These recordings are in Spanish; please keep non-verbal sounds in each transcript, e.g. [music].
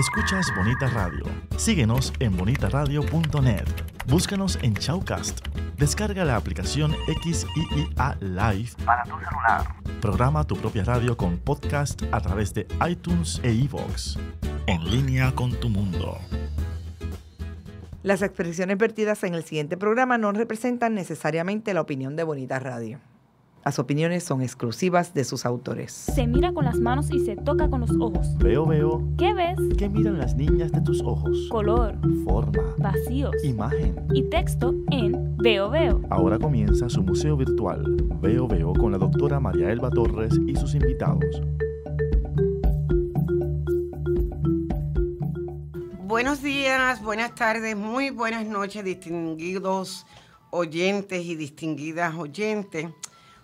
Escuchas Bonita Radio. Síguenos en bonitaradio.net. Búscanos en Chaucast. Descarga la aplicación XIIA Live para tu celular. Programa tu propia radio con podcast a través de iTunes e iVoox. En línea con tu mundo. Las expresiones vertidas en el siguiente programa no representan necesariamente la opinión de Bonita Radio. Las opiniones son exclusivas de sus autores. Se mira con las manos y se toca con los ojos. Veo, veo. ¿Qué ves? ¿Qué miran las niñas de tus ojos? Color, forma, vacíos, imagen y texto en Veo, veo. Ahora comienza su museo virtual, Veo, veo, con la doctora María Elba Torres y sus invitados. Buenos días, buenas tardes, muy buenas noches, distinguidos oyentes y distinguidas oyentes.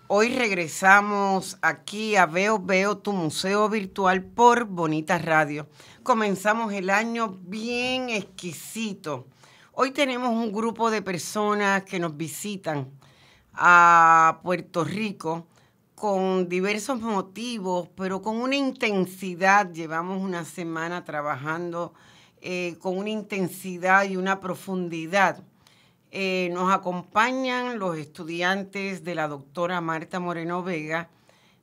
Hoy regresamos aquí a Veo Veo, tu museo virtual por Bonita Radio. Comenzamos el año bien exquisito. Hoy tenemos un grupo de personas que nos visitan a Puerto Rico con diversos motivos, pero con una intensidad. Llevamos una semana trabajando eh, con una intensidad y una profundidad eh, nos acompañan los estudiantes de la doctora Marta Moreno Vega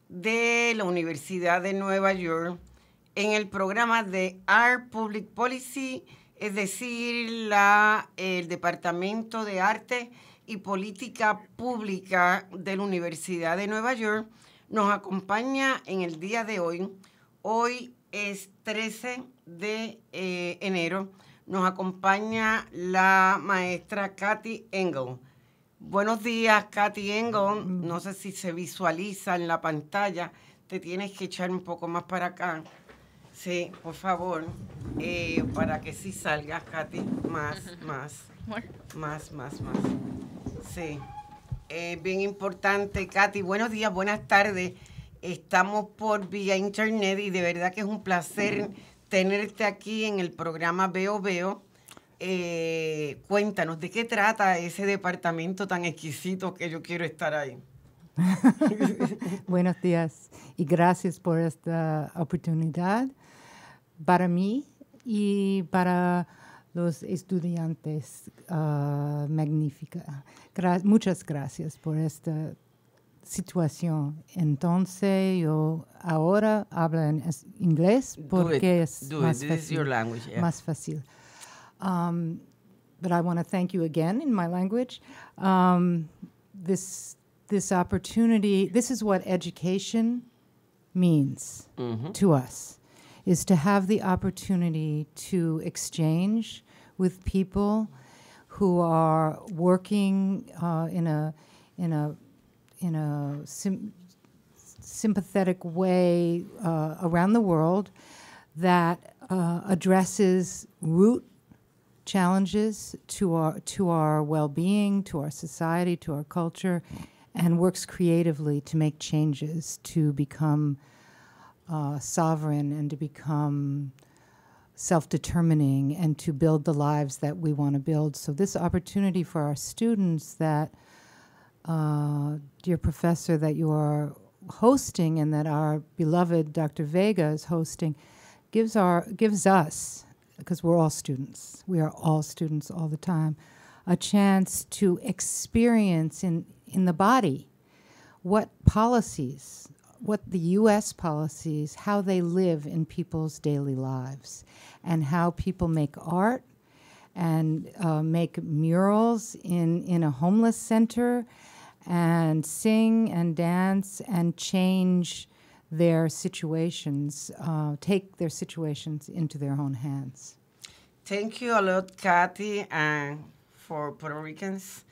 de la Universidad de Nueva York en el programa de Art Public Policy, es decir, el Departamento de Arte y Política Pública de la Universidad de Nueva York. Nos acompaña en el día de hoy. Hoy es 13 de eh, enero nos acompaña la maestra Katy Engel. Buenos días, Katy Engel. Mm. No sé si se visualiza en la pantalla. Te tienes que echar un poco más para acá. Sí, por favor, eh, para que sí salgas, Katy, más, [laughs] más, más, más, más. Sí, eh, bien importante, Katy. Buenos días, buenas tardes. Estamos por vía internet y de verdad que es un placer mm tenerte aquí en el programa Veo Veo. Eh, cuéntanos, ¿de qué trata ese departamento tan exquisito que yo quiero estar ahí? [laughs] Buenos días y gracias por esta oportunidad para mí y para los estudiantes. Ah, magnífica. muchas gracias por esta situación. Entonces yo ahora hablo en inglés porque it, es más fácil, language, yeah. más fácil. Um, but I want to thank you again in my language. Um, this this opportunity. This is what education means mm -hmm. to us: is to have the opportunity to exchange with people who are working uh, in a in a in a sim- sympathetic way uh, around the world that uh, addresses root challenges to our to our well-being, to our society, to our culture, and works creatively to make changes to become uh, sovereign and to become self-determining and to build the lives that we want to build. So this opportunity for our students that uh, dear professor that you are hosting and that our beloved Dr. Vega is hosting gives our gives us because we're all students. We are all students all the time. A chance to experience in in the body what policies, what the US policies, how they live in people's daily lives and how people make art and uh, make murals in in a homeless center and sing and dance and change their situations, uh, take their situations into their own hands. Thank you a lot, Kathy, and for Puerto Ricans.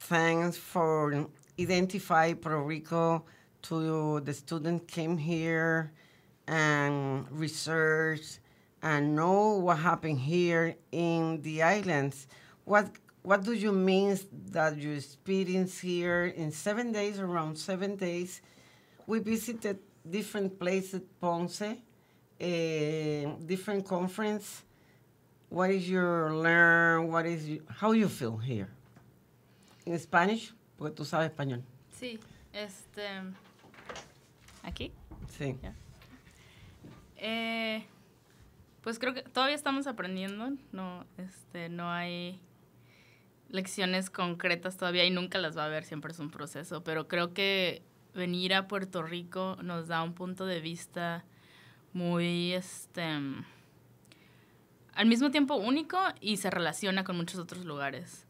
Thanks for identify Puerto Rico to the student came here and research and know what happened here in the islands. What what do you mean that you experience here in seven days, around seven days? We visited different places, Ponce, uh, different conference. What is your learn? What is you, how you feel here? In Spanish, porque tú sabes español. Sí, este, aquí. Sí. Yeah. Eh, pues creo que todavía estamos aprendiendo. No, este, no hay lecciones concretas todavía y nunca las va a ver, siempre es un proceso, pero creo que venir a Puerto Rico nos da un punto de vista muy, este, al mismo tiempo único y se relaciona con muchos otros lugares.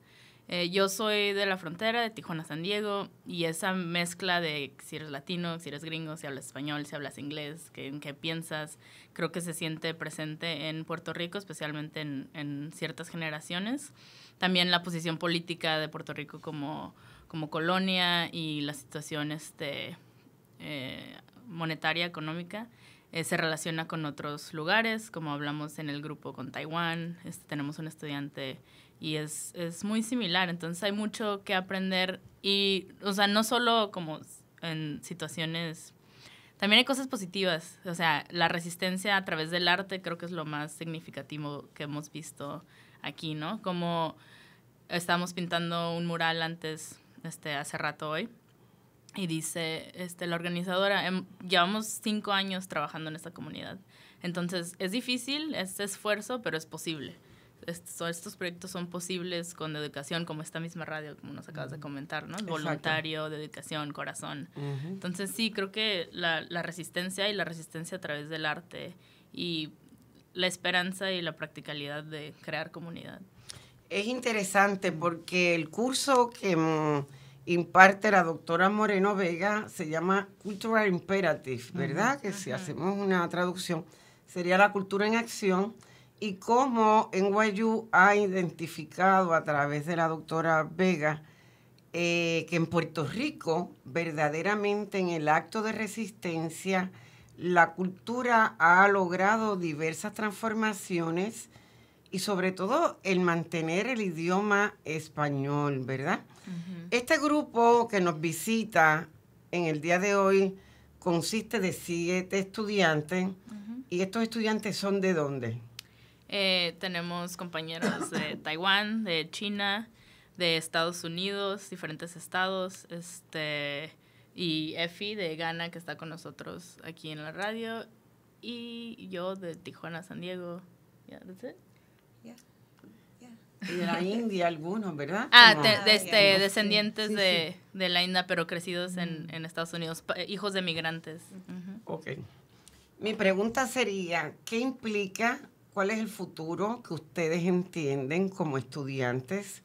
Eh, yo soy de la frontera, de Tijuana, San Diego, y esa mezcla de si eres latino, si eres gringo, si hablas español, si hablas inglés, que, en qué piensas, creo que se siente presente en Puerto Rico, especialmente en, ciertas generaciones. También la posición política de Puerto Rico como, como colonia y la situación este, eh, monetaria, económica. Eh, se relaciona con otros lugares, como hablamos en el grupo con Taiwán, este, tenemos un estudiante y es, es muy similar, entonces hay mucho que aprender y, o sea, no solo como en situaciones también hay cosas positivas, o sea, la resistencia a través del arte creo que es lo más significativo que hemos visto aquí, ¿no? Como estábamos pintando un mural antes, este, hace rato hoy, y dice, este, la organizadora, em, llevamos cinco años trabajando en esta comunidad, entonces es difícil, es esfuerzo, pero es posible estos, estos proyectos son posibles con dedicación, como esta misma radio, como nos acabas de comentar, ¿no? Voluntario, dedicación, corazón. Entonces sí, creo que la, resistencia y la resistencia a través del arte y la esperanza y la practicalidad de crear comunidad. Es interesante porque el curso que mm, imparte la doctora Moreno Vega se llama Cultural Imperative, ¿verdad? Que si hacemos una traducción sería la cultura en acción y cómo Guayú ha identificado a través de la doctora Vega eh, que en Puerto Rico verdaderamente en el acto de resistencia la cultura ha logrado diversas transformaciones y sobre todo el mantener el idioma español, ¿verdad? Este grupo que nos visita en el día de hoy consiste de siete estudiantes. ¿Y estos estudiantes son de dónde? Eh, tenemos compañeros de [coughs] Taiwán, de China, de Estados Unidos, diferentes estados, este, y Effie de Ghana que está con nosotros aquí en la radio, y yo de Tijuana, San Diego. Y de la [laughs] India algunos, ¿verdad? Ah, este, descendientes de, la India, pero crecidos en, mm. Estados Unidos, eh, hijos de migrantes. Ok. Mi pregunta sería, ¿qué implica ¿Cuál es el futuro que ustedes entienden como estudiantes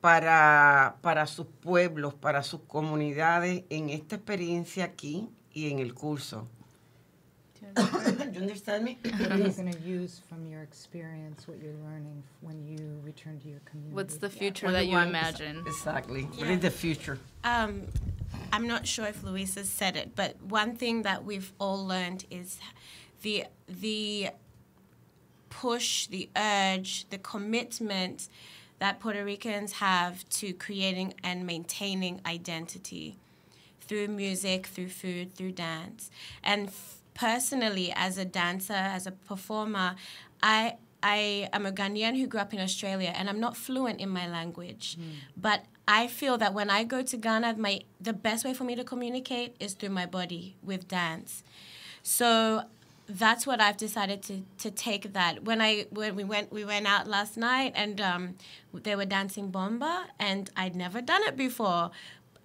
para, para sus pueblos, para sus comunidades en esta experiencia aquí y en el curso? me? What What's the future yeah. that you imagine? Exactly. Yeah. What is the future? Um, I'm not sure if Luisa said it, but one thing that we've all learned is the the push, the urge, the commitment that Puerto Ricans have to creating and maintaining identity through music, through food, through dance. And personally, as a dancer, as a performer, I I am a Ghanaian who grew up in Australia and I'm not fluent in my language. Mm. But I feel that when I go to Ghana, my the best way for me to communicate is through my body with dance. So that's what I've decided to, to take that. When I when we went we went out last night and um, they were dancing bomba and I'd never done it before.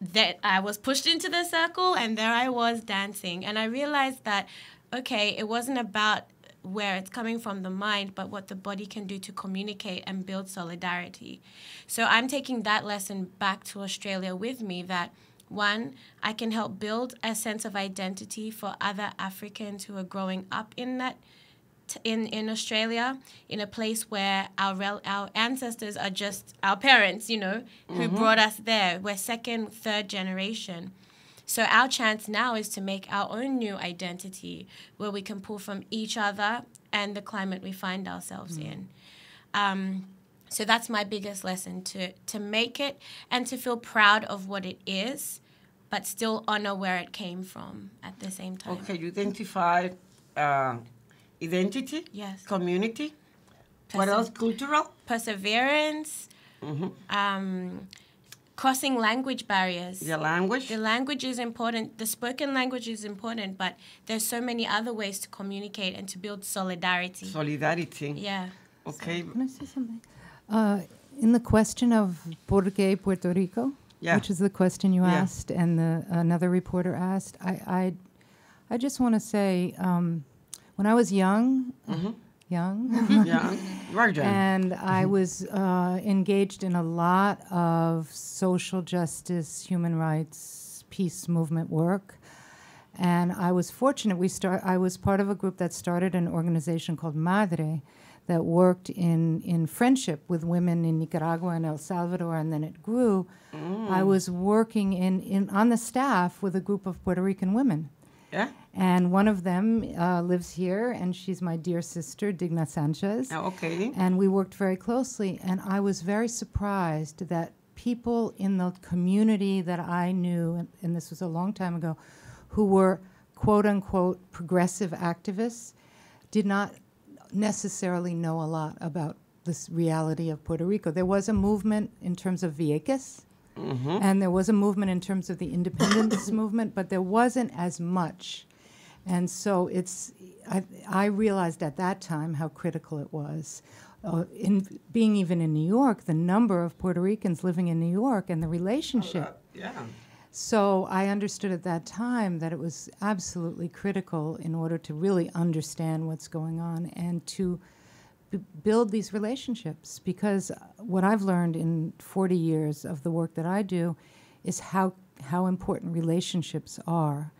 That I was pushed into the circle and there I was dancing and I realized that okay it wasn't about where it's coming from the mind, but what the body can do to communicate and build solidarity. So I'm taking that lesson back to Australia with me that one, I can help build a sense of identity for other Africans who are growing up in that in, in Australia, in a place where our rel- our ancestors are just our parents, you know, who mm-hmm. brought us there. We're second, third generation. So our chance now is to make our own new identity where we can pull from each other and the climate we find ourselves mm in. Um, so that's my biggest lesson to to make it and to feel proud of what it is but still honor where it came from at the same time. Okay, you identify uh, identity, yes, community. Perse what else? Cultural perseverance. Mm -hmm. um, crossing language barriers. The language. The language is important. The spoken language is important, but there's so many other ways to communicate and to build solidarity. Solidarity. Yeah. Okay. So, uh, in the question of por qué Puerto Rico, yeah. which is the question you yeah. asked and the, another reporter asked. I, I, I just want to say, um, when I was young, mm-hmm. young, mm-hmm. young, young, and mm-hmm. I was uh, engaged in a lot of social justice, human rights, peace movement work. And I was fortunate. We start. I was part of a group that started an organization called Madre, that worked in, in friendship with women in Nicaragua and El Salvador, and then it grew. Mm. I was working in, in, on the staff with a group of Puerto Rican women. Yeah. And one of them uh, lives here, and she's my dear sister, Digna Sanchez. Oh, okay. And we worked very closely, and I was very surprised that people in the community that I knew, and, and this was a long time ago, who were quote unquote progressive activists, did not necessarily know a lot about this reality of Puerto Rico. There was a movement in terms of Vieques, mm-hmm. and there was a movement in terms of the independence [coughs] movement, but there wasn't as much. And so it's, I, I realized at that time how critical it was. Uh, in being even in New York, the number of Puerto Ricans living in New York and the relationship. Oh, that, yeah. So I understood at that time that it was absolutely critical in order to really understand what's going on and to b- build these relationships. Because what I've learned in 40 years of the work that I do is how, how important relationships are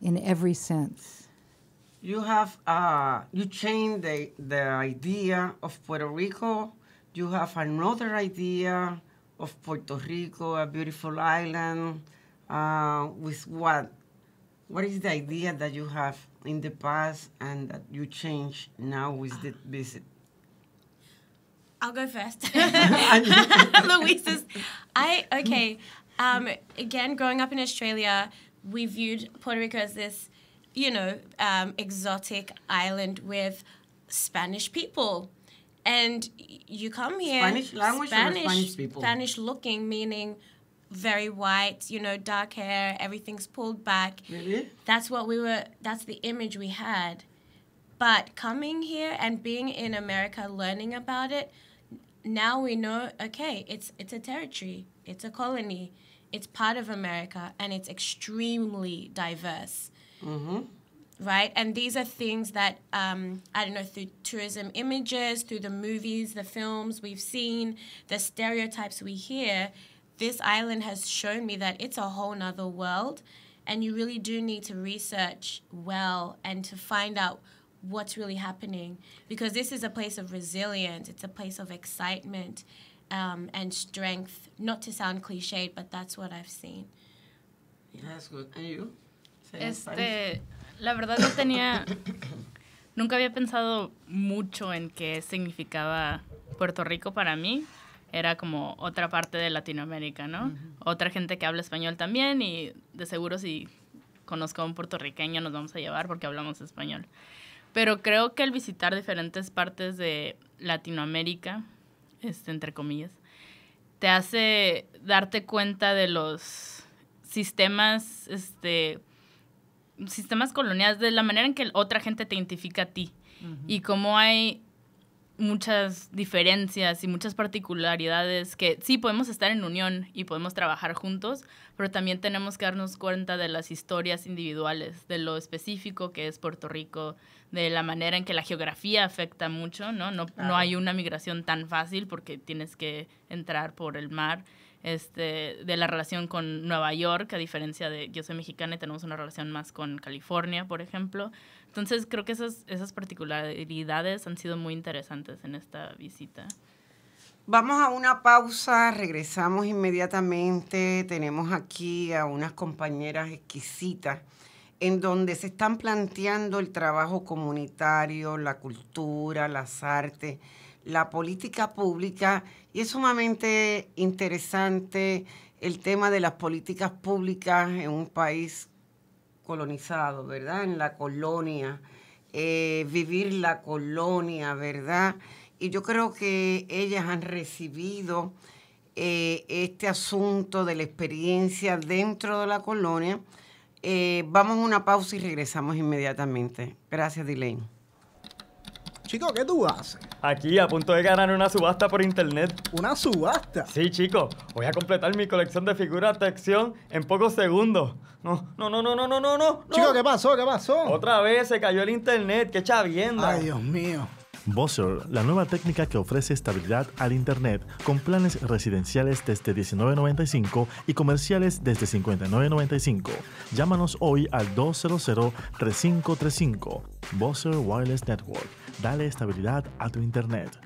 in every sense. You have uh, you changed the, the idea of Puerto Rico. You have another idea of Puerto Rico, a beautiful island uh, with what? What is the idea that you have in the past and that you change now with the ah. visit? I'll go first. [laughs] [laughs] Louise I okay. Um, again, growing up in Australia, we viewed Puerto Rico as this, you know, um, exotic island with Spanish people, and you come here Spanish language Spanish, Spanish people Spanish looking meaning very white, you know, dark hair, everything's pulled back. Really? That's what we were, that's the image we had. But coming here and being in America, learning about it, now we know, okay, it's, it's a territory, it's a colony, it's part of America, and it's extremely diverse. Mm-hmm. Right? And these are things that, um, I don't know, through tourism images, through the movies, the films we've seen, the stereotypes we hear, this island has shown me that it's a whole nother world and you really do need to research well and to find out what's really happening because this is a place of resilience it's a place of excitement um, and strength not to sound cliched but that's what i've seen yeah. that's good and you este la verdad no tenía nunca había pensado mucho en qué significaba puerto rico para mí era como otra parte de Latinoamérica, ¿no? Otra gente que habla español también y de seguro si conozco a un puertorriqueño nos vamos a llevar porque hablamos español. Pero creo que el visitar diferentes partes de Latinoamérica, este, entre comillas, te hace darte cuenta de los sistemas, este, sistemas coloniales, de la manera en que otra gente te identifica a ti y cómo hay muchas diferencias y muchas particularidades que sí podemos estar en unión y podemos trabajar juntos, pero también tenemos que darnos cuenta de las historias individuales, de lo específico que es Puerto Rico, de la manera en que la geografía afecta mucho, ¿no? No, hay una migración tan fácil porque tienes que entrar por el mar. Este, de la relación con Nueva York, a diferencia de yo soy mexicana y tenemos una relación más con California, por ejemplo. Entonces creo que esas, esas particularidades han sido muy interesantes en esta visita. Vamos a una pausa, regresamos inmediatamente. Tenemos aquí a unas compañeras exquisitas en donde se están planteando el trabajo comunitario, la cultura, las artes, la política pública y es sumamente interesante el tema de las políticas públicas en un país colonizado, ¿verdad? En la colonia, eh, vivir la colonia, ¿verdad? Y yo creo que ellas han recibido eh, este asunto de la experiencia dentro de la colonia. Eh, vamos a una pausa y regresamos inmediatamente. Gracias, Dilein. Chico, ¿qué tú haces? Aquí, a punto de ganar una subasta por internet. ¿Una subasta? Sí, chico. Voy a completar mi colección de figuras de acción en pocos segundos. No, no, no, no, no, no, no, no. Chico, ¿qué pasó? ¿Qué pasó? Otra vez se cayó el internet. ¡Qué chavienda! Ay, Dios mío. Buzzer, la nueva técnica que ofrece estabilidad al Internet con planes residenciales desde $19.95 y comerciales desde $59.95. Llámanos hoy al 200-3535. Buzzer Wireless Network dale estabilidad a tu Internet.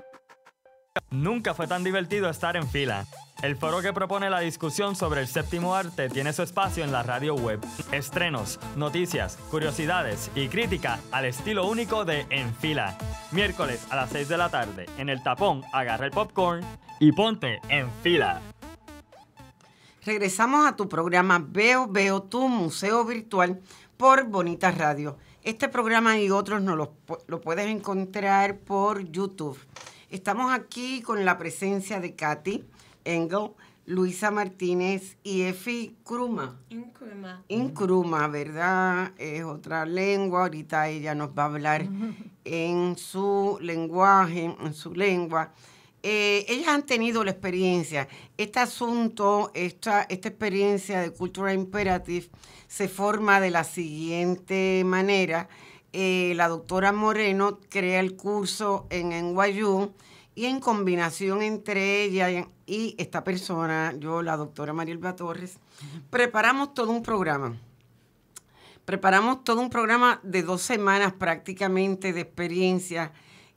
Nunca fue tan divertido estar en fila. El foro que propone la discusión sobre el séptimo arte tiene su espacio en la radio web. Estrenos, noticias, curiosidades y crítica al estilo único de En Fila. Miércoles a las 6 de la tarde, en el tapón, agarra el popcorn y ponte en fila. Regresamos a tu programa Veo Veo Tu Museo Virtual por Bonita Radio. Este programa y otros no los, lo puedes encontrar por YouTube. Estamos aquí con la presencia de Katy Engel, Luisa Martínez y Efi Kruma. Inkruma. Inkruma, ¿verdad? Es otra lengua. Ahorita ella nos va a hablar en su lenguaje, en su lengua. Eh, ellas han tenido la experiencia. Este asunto, esta, experiencia de Cultural Imperative se forma de la siguiente manera. Eh, la doctora Moreno crea el curso en NYU y en combinación entre ella y esta persona, yo, la doctora Marielba Torres, preparamos todo un programa. Preparamos todo un programa de dos semanas prácticamente de experiencia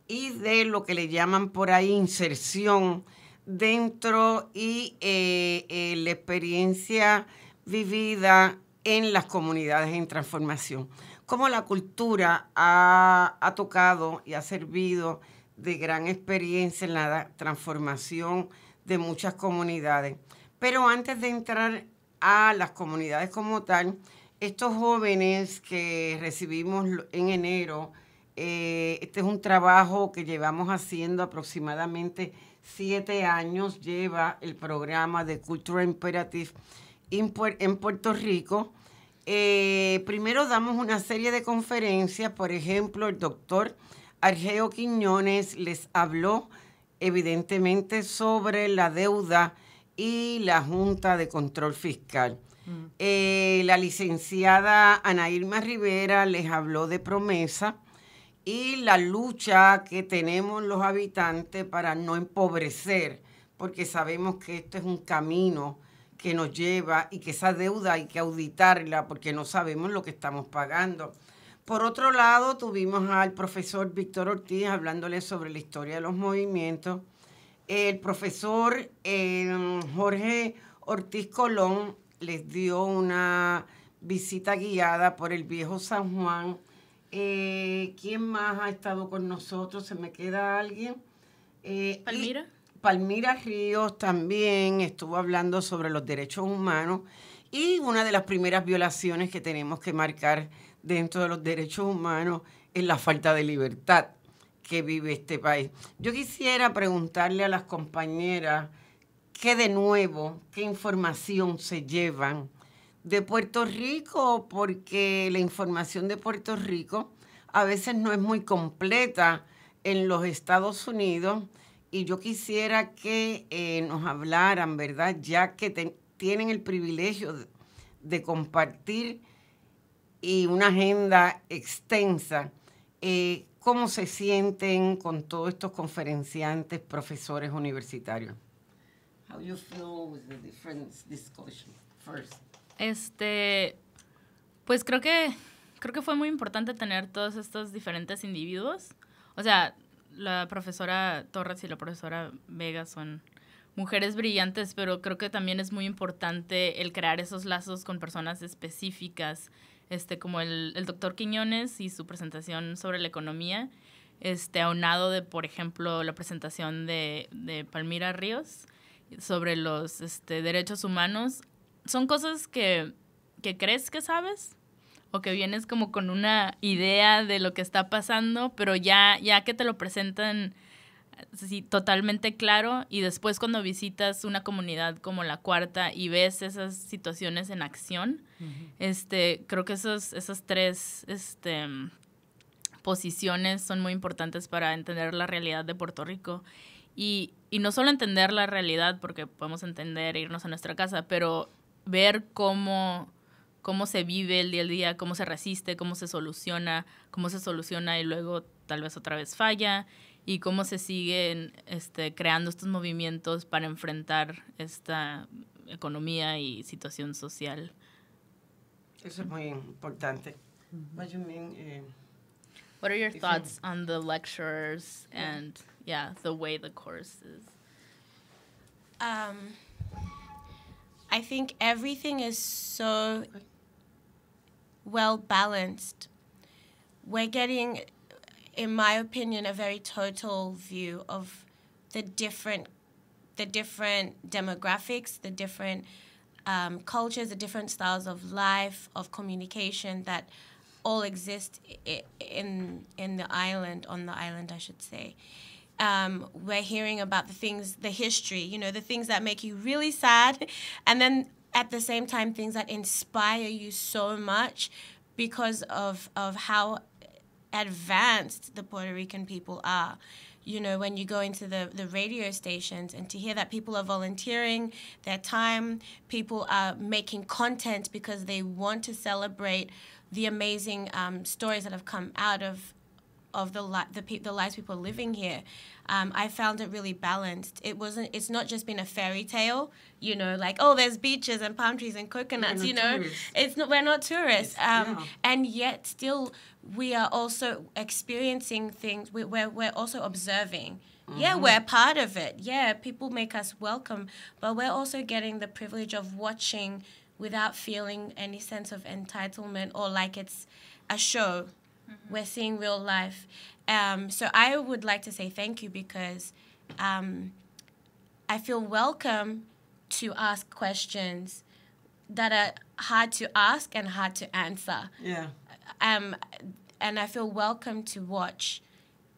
y de lo que le llaman por ahí inserción dentro y eh, eh, la experiencia vivida en las comunidades en transformación. Cómo la cultura ha, ha tocado y ha servido de gran experiencia en la transformación de muchas comunidades. Pero antes de entrar a las comunidades como tal, estos jóvenes que recibimos en enero, eh, este es un trabajo que llevamos haciendo aproximadamente siete años, lleva el programa de Cultural Imperative en Puerto Rico. Eh, primero damos una serie de conferencias, por ejemplo, el doctor Argeo Quiñones les habló evidentemente sobre la deuda y la Junta de Control Fiscal. Mm. Eh, la licenciada Ana Irma Rivera les habló de promesa y la lucha que tenemos los habitantes para no empobrecer, porque sabemos que esto es un camino que nos lleva y que esa deuda hay que auditarla porque no sabemos lo que estamos pagando. Por otro lado, tuvimos al profesor Víctor Ortiz hablándole sobre la historia de los movimientos. El profesor eh, Jorge Ortiz Colón les dio una visita guiada por el viejo San Juan eh, ¿Quién más ha estado con nosotros? ¿Se me queda alguien? Eh, Palmira. Palmira Ríos también estuvo hablando sobre los derechos humanos y una de las primeras violaciones que tenemos que marcar dentro de los derechos humanos es la falta de libertad que vive este país. Yo quisiera preguntarle a las compañeras qué de nuevo, qué información se llevan de Puerto Rico porque la información de Puerto Rico a veces no es muy completa en los Estados Unidos y yo quisiera que eh, nos hablaran, ¿verdad? Ya que tienen el privilegio de, compartir y una agenda extensa, eh, ¿cómo se sienten con todos estos conferenciantes, profesores universitarios? How you feel with the different discussion first? Este, pues creo que, creo que fue muy importante tener todos estos diferentes individuos. O sea, la profesora Torres y la profesora Vega son mujeres brillantes, pero creo que también es muy importante el crear esos lazos con personas específicas, este, como el, doctor Quiñones y su presentación sobre la economía, este, aunado de, por ejemplo, la presentación de, Palmira Ríos sobre los este, derechos humanos, son cosas que, crees que sabes o que vienes como con una idea de lo que está pasando, pero ya, ya que te lo presentan totalmente claro y después cuando visitas una comunidad como la cuarta y ves esas situaciones en acción, este, creo que esos, esas tres este, posiciones son muy importantes para entender la realidad de Puerto Rico. Y, y no solo entender la realidad, porque podemos entender e irnos a nuestra casa, pero ver cómo, cómo se vive el día a día, cómo se resiste, cómo se soluciona, cómo se soluciona y luego tal vez otra vez falla y cómo se siguen este, creando estos movimientos para enfrentar esta economía y situación social. Eso es muy importante. What you mean? Eh, What are your thoughts on the lectures and yeah, the way the course um, I think everything is so well balanced. We're getting, in my opinion, a very total view of the different, the different demographics, the different um, cultures, the different styles of life, of communication that all exist in in the island, on the island, I should say um, we're hearing about the things, the history, you know, the things that make you really sad, and then at the same time, things that inspire you so much because of of how advanced the Puerto Rican people are. You know, when you go into the, the radio stations and to hear that people are volunteering their time, people are making content because they want to celebrate the amazing um, stories that have come out of of the li- the, pe- the lives people living here. Um, I found it really balanced. It wasn't. It's not just been a fairy tale. You know, like oh, there's beaches and palm trees and coconuts. You know, tourists. it's not. We're not tourists. Um, yeah. And yet, still, we are also experiencing things. We, we're we're also observing. Mm-hmm. Yeah, we're part of it. Yeah, people make us welcome, but we're also getting the privilege of watching without feeling any sense of entitlement or like it's a show Mm-hmm. We're seeing real life. Um, so I would like to say thank you because um, I feel welcome to ask questions that are hard to ask and hard to answer. Yeah. Um, and I feel welcome to watch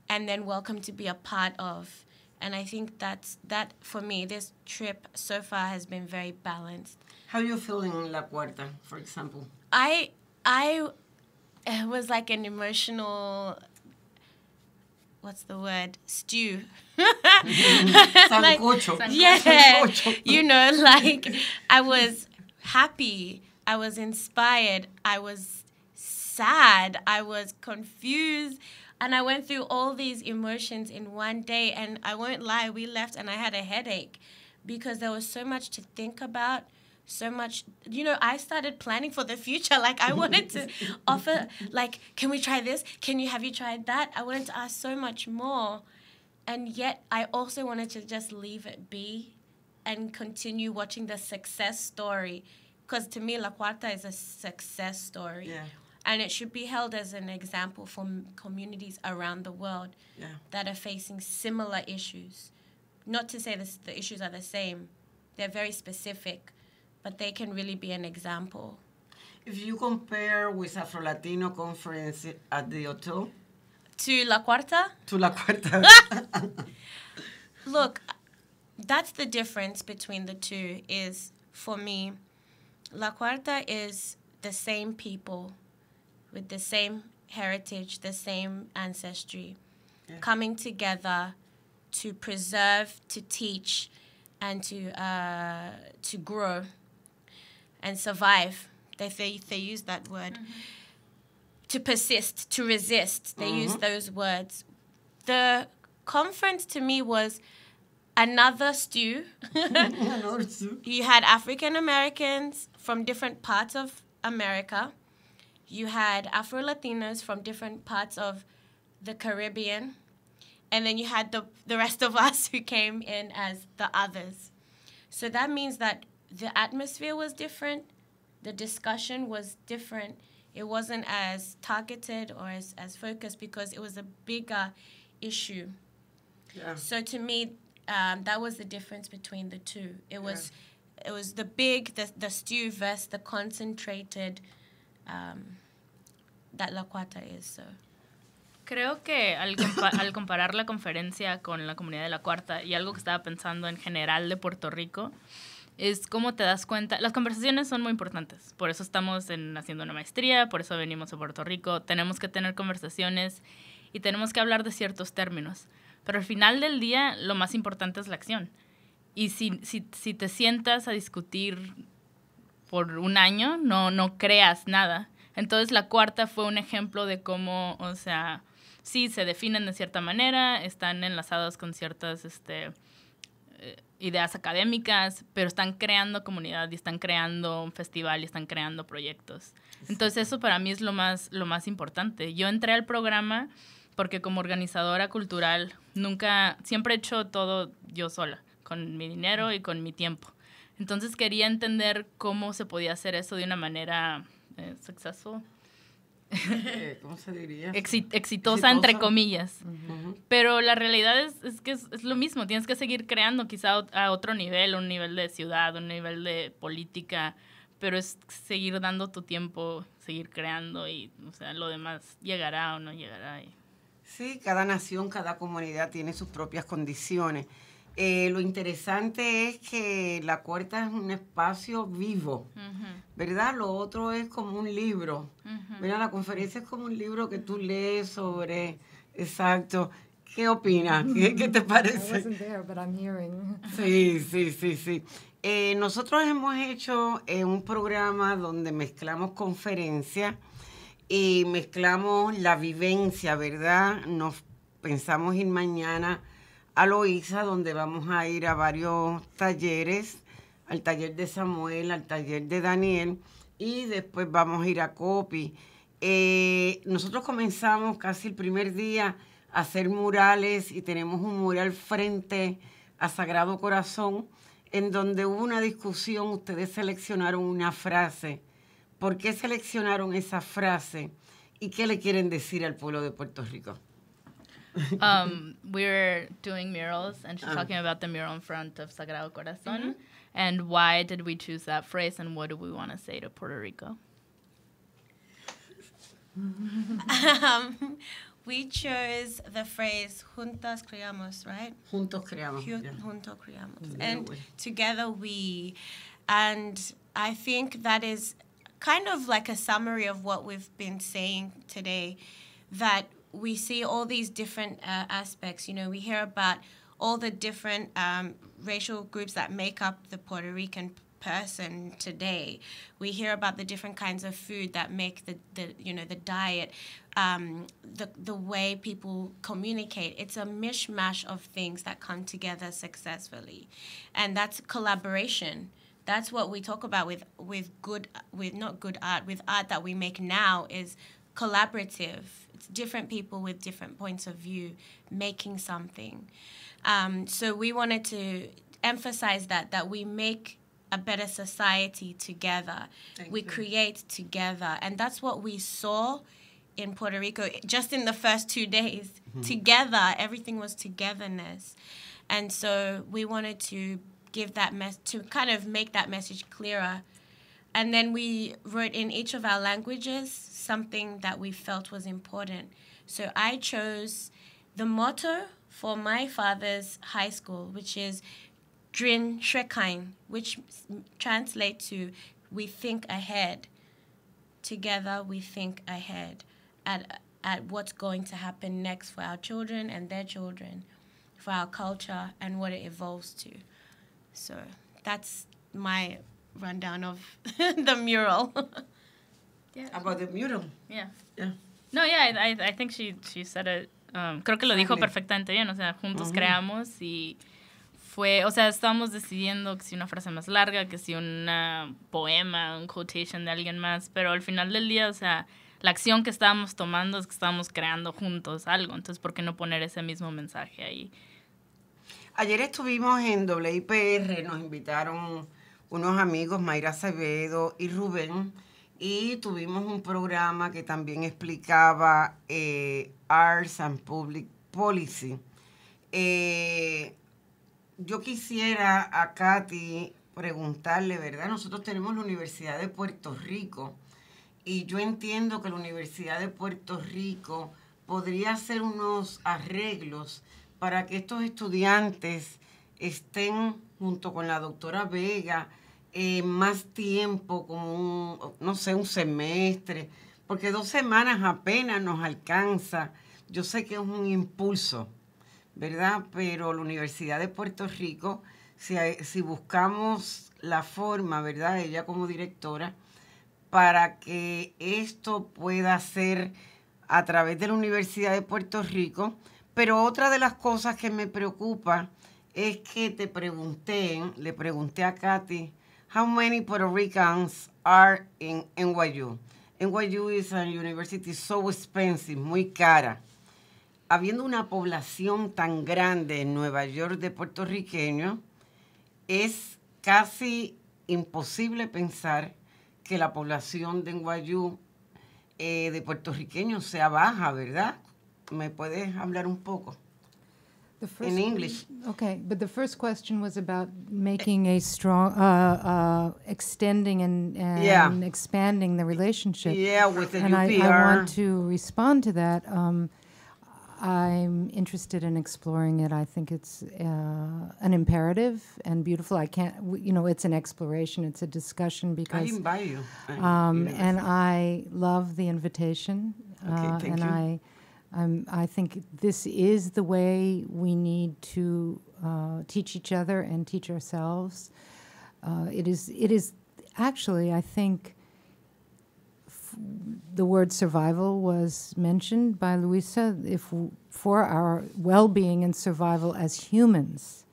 and then welcome to be a part of. And I think that's that for me. This trip so far has been very balanced. How are you feeling in La Puerta, for example? I I it was like an emotional what's the word stew [laughs] like, yeah you know like i was happy i was inspired i was sad i was confused and i went through all these emotions in one day and i won't lie we left and i had a headache because there was so much to think about so much you know i started planning for the future [laughs] like i wanted to [laughs] offer like can we try this can you have you tried that i wanted to ask so much more and yet i also wanted to just leave it be and continue watching the success story because to me la cuarta is a success story yeah. and it should be held as an example for communities around the world yeah. that are facing similar issues not to say this, the issues are the same they're very specific but they can really be an example. If you compare with Afro Latino conference at the hotel, to La Cuarta? To La Cuarta. [laughs] [laughs] Look, that's the difference between the two is for me, La Cuarta is the same people with the same heritage, the same ancestry, yeah. coming together to preserve, to teach, and to uh, to grow and survive. They they they use that word. Mm -hmm. To persist, to resist. They mm -hmm. use those words. The conference to me was [laughs] [laughs] another stew. you had African Americans from different parts of America. You had Afro Latinos from different parts of the Caribbean. And then you had the, the rest of [laughs] us who came in as the others. So that means that the atmosphere was different, the discussion was different. It wasn't as targeted or as, as focused because it was a bigger issue. Yeah. So to me, um, that was the difference between the two. It was yeah. it was the big, the, the stew versus the concentrated um, that La Cuata is. So. Creo que al, compa al, comparar la conferencia con la comunidad de la cuarta y algo que estaba pensando en general de Puerto Rico, es cómo te das cuenta. Las conversaciones son muy importantes, por eso estamos en, haciendo una maestría, por eso venimos a Puerto Rico, tenemos que tener conversaciones y tenemos que hablar de ciertos términos. Pero al final del día, lo más importante es la acción. Y si, si, te sientas a discutir por un año, no, no creas nada. Entonces la cuarta fue un ejemplo de cómo, o sea, sí, se definen de cierta manera, están enlazados con ciertas... Este, ideas académicas, pero están creando comunidad y están creando un festival y están creando proyectos. Entonces eso para mí es lo más, lo más importante. Yo entré al programa porque como organizadora cultural nunca, siempre he hecho todo yo sola, con mi dinero y con mi tiempo. Entonces quería entender cómo se podía hacer eso de una manera eh, eh, ¿cómo se diría? exitosa, entre comillas. Pero la realidad es, que es, lo mismo, tienes que seguir creando quizá a otro nivel, un nivel de ciudad, un nivel de política, pero es seguir dando tu tiempo, seguir creando y, o sea, lo demás llegará o no llegará. Sí, cada nación, cada comunidad tiene sus propias condiciones. Eh, lo interesante es que la cuarta es un espacio vivo, ¿verdad? Lo otro es como un libro. Mira, la conferencia es como un libro que tú lees sobre, exacto. ¿Qué opinas? ¿Qué, te [laughs] parece? There, sí, sí, sí, sí. Eh, nosotros hemos hecho eh, un programa donde mezclamos conferencia y mezclamos la vivencia, ¿verdad? Nos pensamos en mañana a donde vamos a ir a varios talleres, al taller de Samuel, al taller de Daniel, y después vamos a ir a Copi. Eh, nosotros comenzamos casi el primer día a hacer murales y tenemos un mural frente a Sagrado Corazón, en donde hubo una discusión, ustedes seleccionaron una frase. ¿Por qué seleccionaron esa frase? ¿Y qué le quieren decir al pueblo de Puerto Rico? [laughs] um, we were doing murals, and she's um. talking about the mural in front of Sagrado Corazon, mm-hmm. and why did we choose that phrase, and what do we want to say to Puerto Rico? um, we chose the phrase "juntas creamos," right? Juntos creamos. Ju- yeah. Juntos creamos, mm-hmm. and together we. And I think that is kind of like a summary of what we've been saying today, that we see all these different uh, aspects. You know, we hear about all the different um, racial groups that make up the Puerto Rican person today. We hear about the different kinds of food that make the, the you know the diet, um, the the way people communicate. It's a mishmash of things that come together successfully, and that's collaboration. That's what we talk about with with good with not good art with art that we make now is collaborative different people with different points of view making something. Um, so we wanted to emphasize that that we make a better society together. Thank we you. create together, and that's what we saw in Puerto Rico just in the first two days. Mm -hmm. Together, everything was togetherness, and so we wanted to give that mess to kind of make that message clearer. And then we wrote in each of our languages something that we felt was important. So I chose the motto for my father's high school, which is Drin Shrekine, which translates to we think ahead. Together we think ahead at, at what's going to happen next for our children and their children, for our culture and what it evolves to. So that's my rundown of [laughs] the mural. [laughs] About the mural. Yeah. Yeah. No, yeah, I, I think she, she said um, creo que lo dijo perfectamente bien. O sea, juntos creamos y fue, o sea, estábamos decidiendo que si una frase más larga, que si un poema, un quotation de alguien más, pero al final del día, o sea, la acción que estábamos tomando es que estábamos creando juntos algo, entonces, ¿por qué no poner ese mismo mensaje ahí? Ayer estuvimos en WIPR, nos invitaron unos amigos, Mayra Acevedo y Rubén, y tuvimos un programa que también explicaba eh, Arts and Public Policy. Eh, yo quisiera a Katy preguntarle, ¿verdad? Nosotros tenemos la Universidad de Puerto Rico y yo entiendo que la Universidad de Puerto Rico podría hacer unos arreglos para que estos estudiantes estén junto con la doctora Vega, eh, más tiempo, como un, no sé, un semestre, porque dos semanas apenas nos alcanza. Yo sé que es un impulso, ¿verdad? Pero la Universidad de Puerto Rico, si, si buscamos la forma, ¿verdad? Ella como directora, para que esto pueda ser a través de la Universidad de Puerto Rico. Pero otra de las cosas que me preocupa es que te pregunté, le pregunté a Katy How many Puerto Ricans are in NYU? NYU is a university so expensive, muy cara. Habiendo una población tan grande en Nueva York de puertorriqueños, es casi imposible pensar que la población de NYU eh, de puertorriqueños sea baja, ¿verdad? ¿Me puedes hablar un poco? in English. Okay, but the first question was about making a strong, uh, uh, extending and, and yeah. expanding the relationship. Yeah, with the and UPR. I, I want to respond to that. Um, I'm interested in exploring it. I think it's uh, an imperative and beautiful. I can't, you know, it's an exploration, it's a discussion because. I invite you. Um, And I love the invitation. Okay, uh, thank and you. I um, I think this is the way we need to uh, teach each other and teach ourselves. Uh, it is. It is actually. I think f- the word survival was mentioned by Louisa. If w- for our well-being and survival as humans,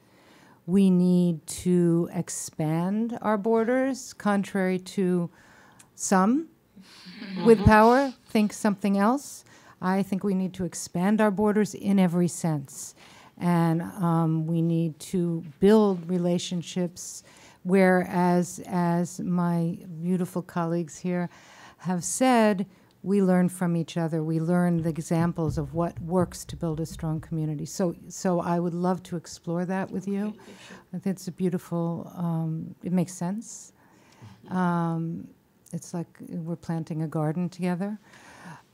we need to expand our borders, contrary to some with mm-hmm. power think something else. I think we need to expand our borders in every sense. And um, we need to build relationships, whereas, as my beautiful colleagues here have said, we learn from each other. We learn the examples of what works to build a strong community. So, so I would love to explore that with you. I think it's a beautiful. Um, it makes sense. Um, it's like we're planting a garden together.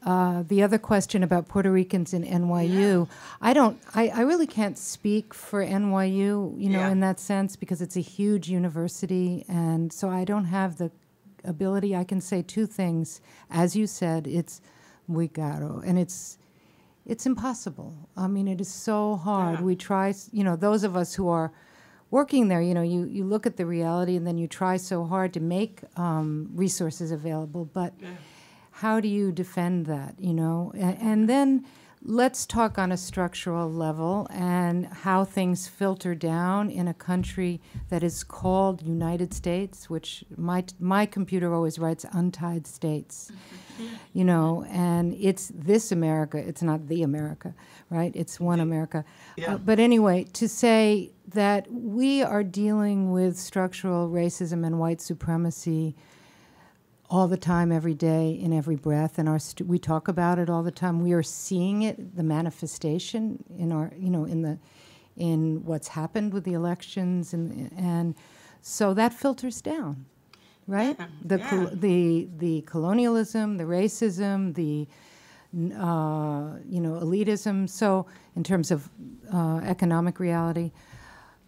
Uh, the other question about Puerto Ricans in NYU, yeah. I don't, I, I really can't speak for NYU, you know, yeah. in that sense because it's a huge university, and so I don't have the ability. I can say two things, as you said, it's muy caro, and it's it's impossible. I mean, it is so hard. Yeah. We try, you know, those of us who are working there, you know, you, you look at the reality and then you try so hard to make um, resources available, but. Yeah how do you defend that, you know? And, then let's talk on a structural level and how things filter down in a country that is called United States, which my, my computer always writes untied states, [laughs] you know, and it's this America, it's not the America, right? It's one America. Yeah. Uh, but anyway, to say that we are dealing with structural racism and white supremacy all the time, every day, in every breath. And our we talk about it all the time. We are seeing it, the manifestation in our, you know, in the, in what's happened with the elections, and and so that filters down, right? [laughs] Yeah, the yeah. Col the the colonialism, the racism, the uh, you know elitism. So in terms of uh, economic reality.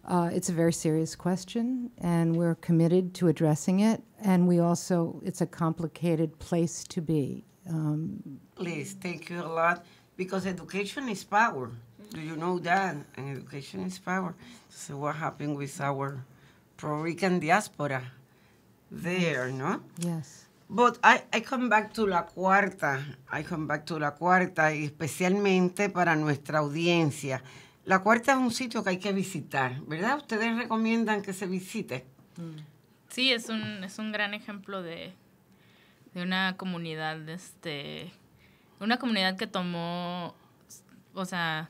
Uh, it's a very serious question, and we're committed to addressing it. And we also, it's a complicated place to be. Um, Please, thank you a lot, because education is power. Do you know that? And education is power. So what happened with our Puerto Rican diaspora there, yes. no? Yes. But I, I come back to la cuarta, I come back to la cuarta, especialmente para nuestra audiencia. La cuarta es un sitio que hay que visitar, ¿verdad? ¿Ustedes recomiendan que se visite? Mm. Sí, es un, es un gran ejemplo de, una comunidad, este, una comunidad que tomó, o sea,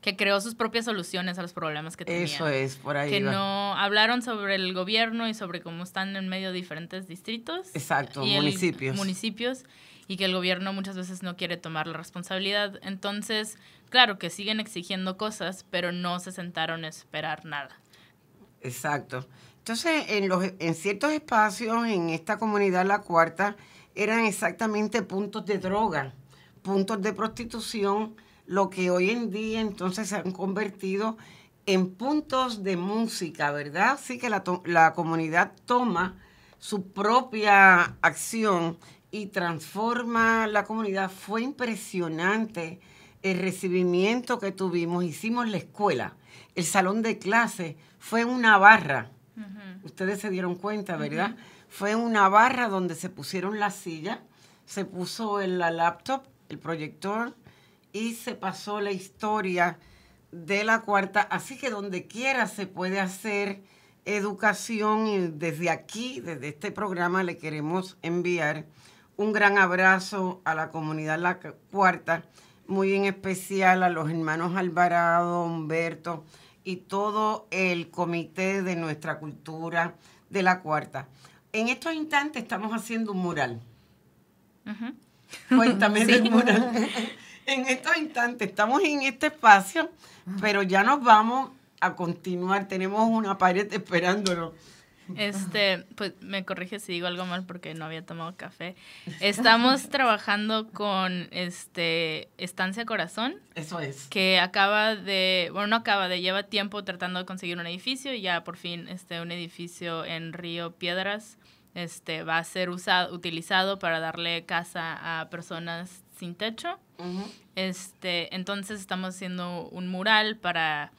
que creó sus propias soluciones a los problemas que tenían. Eso es, por ahí. Que no hablaron sobre el gobierno y sobre cómo están en medio de diferentes distritos. Exacto, municipios. municipios y que el gobierno muchas veces no quiere tomar la responsabilidad. Entonces, claro que siguen exigiendo cosas, pero no se sentaron a esperar nada. Exacto. Entonces, en, los, en ciertos espacios, en esta comunidad, la cuarta, eran exactamente puntos de droga, puntos de prostitución, lo que hoy en día entonces se han convertido en puntos de música, ¿verdad? Así que la, la comunidad toma su propia acción y transforma la comunidad. Fue impresionante el recibimiento que tuvimos. Hicimos la escuela, el salón de clases, fue una barra. Ustedes se dieron cuenta, ¿verdad? Fue una barra donde se pusieron las silla, se puso el la laptop, el proyector y se pasó la historia de la cuarta. Así que donde quiera se puede hacer educación y desde aquí, desde este programa, le queremos enviar un gran abrazo a la comunidad La Cuarta, muy en especial a los hermanos Alvarado, Humberto y todo el comité de nuestra cultura de La Cuarta. En estos instantes estamos haciendo un mural. Cuéntame [laughs] mural. en estos instantes estamos en este espacio, pero ya nos vamos a continuar. Tenemos una pared esperándonos este, pues me corrige si digo algo mal porque no había tomado café. Estamos [laughs] trabajando con este Estancia Corazón. Eso es. Que acaba de, bueno, no acaba de, lleva tiempo tratando de conseguir un edificio y ya por fin este un edificio en Río Piedras este va a ser usado, utilizado para darle casa a personas sin techo. Este, entonces estamos haciendo un mural para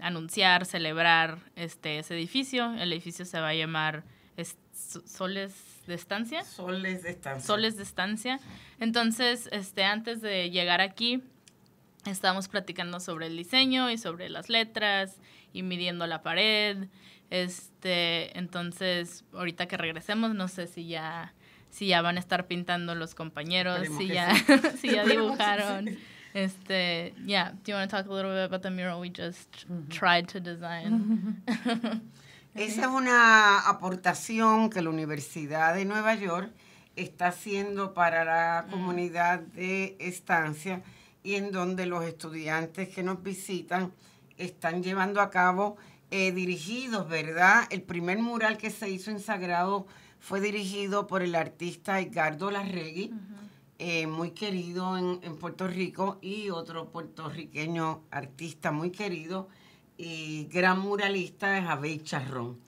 anunciar, celebrar este, ese edificio. El edificio se va a llamar Soles de Estancia. Soles de Estancia. Soles de Estancia. Entonces, este, antes de llegar aquí, estábamos platicando sobre el diseño y sobre las letras y midiendo la pared. Este, entonces, ahorita que regresemos, no sé si ya, si ya van a estar pintando los compañeros, [laughs] si ya, si ya dibujaron. Este, yeah, do you want to talk a little bit about the mural we just mm-hmm. tried to design? [laughs] [laughs] Esa es una aportación que la Universidad de Nueva York está haciendo para la mm. comunidad de estancia y en donde los estudiantes que nos visitan están llevando a cabo eh, dirigidos, ¿verdad? El primer mural que se hizo en Sagrado fue dirigido por el artista Edgardo Larregui. Mm-hmm. Eh, muy querido en, Puerto Rico y otro puertorriqueño artista muy querido y gran muralista es Abel Charrón.